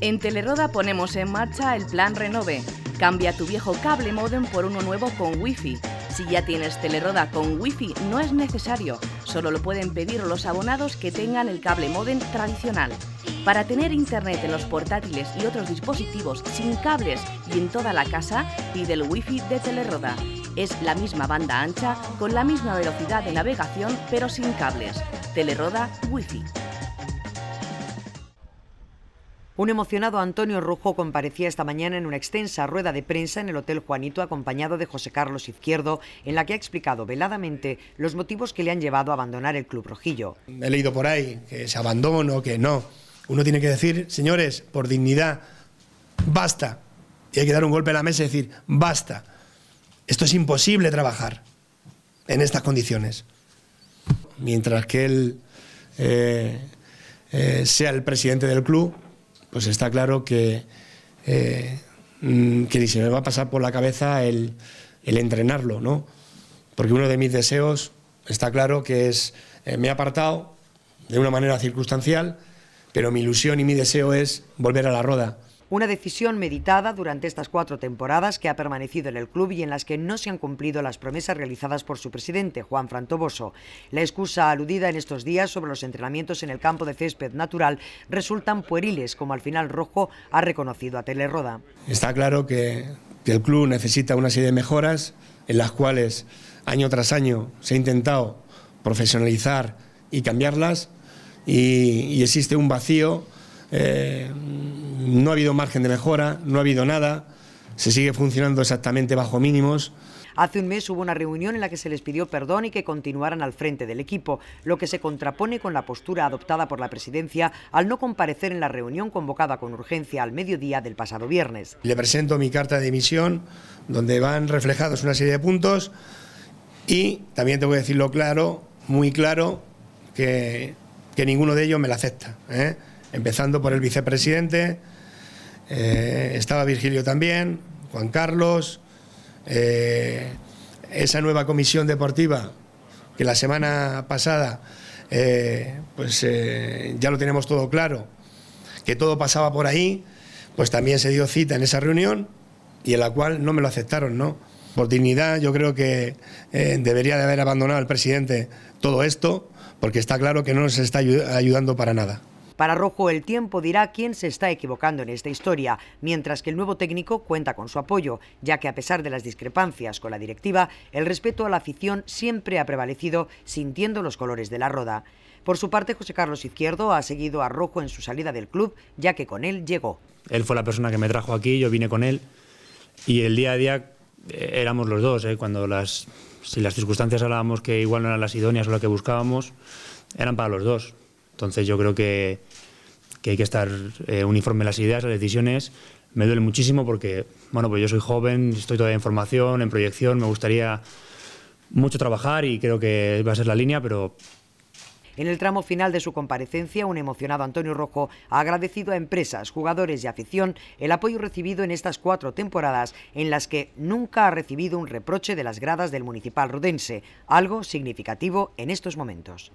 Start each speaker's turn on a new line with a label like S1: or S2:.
S1: En Teleroda ponemos en marcha el plan Renove. Cambia tu viejo cable modem por uno nuevo con Wi-Fi. Si ya tienes Teleroda con Wi-Fi no es necesario, solo lo pueden pedir los abonados que tengan el cable modem tradicional. Para tener internet en los portátiles y otros dispositivos sin cables y en toda la casa, pide el wifi de Teleroda. Es la misma banda ancha con la misma velocidad de navegación
S2: pero sin cables. Teleroda Wi-Fi. Un emocionado Antonio Rujo comparecía esta mañana en una extensa rueda de prensa en el Hotel Juanito acompañado de José Carlos Izquierdo, en la que ha explicado veladamente los motivos que le han llevado a abandonar el club rojillo.
S3: He leído por ahí que se o que no. Uno tiene que decir, señores, por dignidad, basta. Y hay que dar un golpe a la mesa y decir, basta. Esto es imposible trabajar en estas condiciones. Mientras que él eh, eh, sea el presidente del club, pues está claro que, eh, mm, se me va a pasar por la cabeza el, entrenarlo, ¿no? Porque uno de mis deseos está claro que es, eh, me he apartado de una manera circunstancial, pero mi ilusión y mi deseo es volver a la roda.
S2: Una decisión meditada durante estas cuatro temporadas que ha permanecido en el club y en las que no se han cumplido las promesas realizadas por su presidente, Juan Frantoboso. La excusa aludida en estos días sobre los entrenamientos en el campo de césped natural resultan pueriles, como al final Rojo ha reconocido a Teleroda.
S3: Está claro que, el club necesita una serie de mejoras en las cuales año tras año se ha intentado profesionalizar y cambiarlas y, existe un vacío eh, no ha habido margen de mejora, no ha habido nada, se sigue funcionando exactamente bajo mínimos.
S2: Hace un mes hubo una reunión en la que se les pidió perdón y que continuaran al frente del equipo, lo que se contrapone con la postura adoptada por la presidencia al no comparecer en la reunión convocada con urgencia al mediodía del pasado viernes.
S3: Le presento mi carta de emisión, donde van reflejados una serie de puntos y también tengo que decirlo claro, muy claro, que, ninguno de ellos me la acepta. ¿eh? Empezando por el vicepresidente, eh, estaba Virgilio también, Juan Carlos, eh, esa nueva comisión deportiva que la semana pasada eh, pues ya lo tenemos todo claro, que todo pasaba por ahí, pues también se dio cita en esa reunión y en la cual no me lo aceptaron, ¿no? Por dignidad yo creo que debería de haber abandonado el presidente todo esto, porque está claro que no nos está ayudando para nada.
S2: Para Rojo, el tiempo dirá quién se está equivocando en esta historia, mientras que el nuevo técnico cuenta con su apoyo, ya que a pesar de las discrepancias con la directiva, el respeto a la afición siempre ha prevalecido, sintiendo los colores de la roda. Por su parte, José Carlos Izquierdo ha seguido a Rojo en su salida del club, ya que con él llegó.
S1: Él fue la persona que me trajo aquí, yo vine con él y el día a día eh, éramos los dos, eh, cuando las, si las circunstancias hablábamos que igual no eran las idóneas o lo que buscábamos, eran para los dos. Entonces yo creo que, hay que estar eh, uniforme en las ideas, las decisiones. Me duele muchísimo porque, bueno, pues yo soy joven, estoy todavía en formación, en proyección, me gustaría mucho trabajar y creo que va a ser la línea, pero
S2: en el tramo final de su comparecencia, un emocionado Antonio Rojo ha agradecido a empresas, jugadores y afición el apoyo recibido en estas cuatro temporadas en las que nunca ha recibido un reproche de las gradas del municipal rudense, algo significativo en estos momentos.